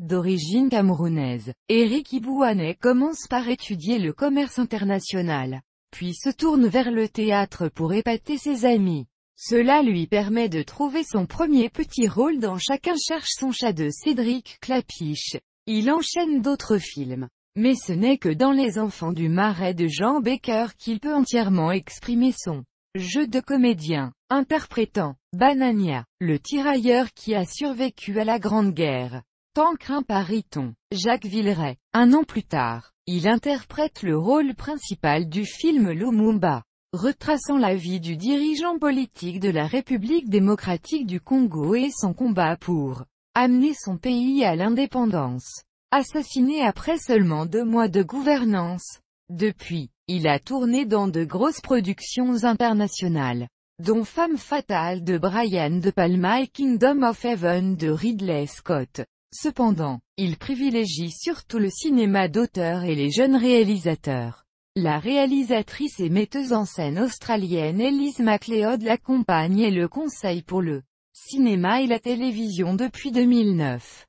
D'origine camerounaise, Eric Ibouanet commence par étudier le commerce international, puis se tourne vers le théâtre pour épater ses amis. Cela lui permet de trouver son premier petit rôle dans Chacun cherche son chat de Cédric Clapiche. Il enchaîne d'autres films. Mais ce n'est que dans Les Enfants du Marais de Jean Baker qu'il peut entièrement exprimer son jeu de comédien, interprétant Banania, le tirailleur qui a survécu à la Grande Guerre par Pariton, Jacques Villeray. Un an plus tard, il interprète le rôle principal du film Lumumba, retraçant la vie du dirigeant politique de la République démocratique du Congo et son combat pour amener son pays à l'indépendance. Assassiné après seulement deux mois de gouvernance. Depuis, il a tourné dans de grosses productions internationales dont Femme Fatale de Brian De Palma et Kingdom of Heaven de Ridley Scott. Cependant, il privilégie surtout le cinéma d'auteur et les jeunes réalisateurs. La réalisatrice et metteuse en scène australienne Elise MacLeod l'accompagne et le conseille pour le cinéma et la télévision depuis 2009.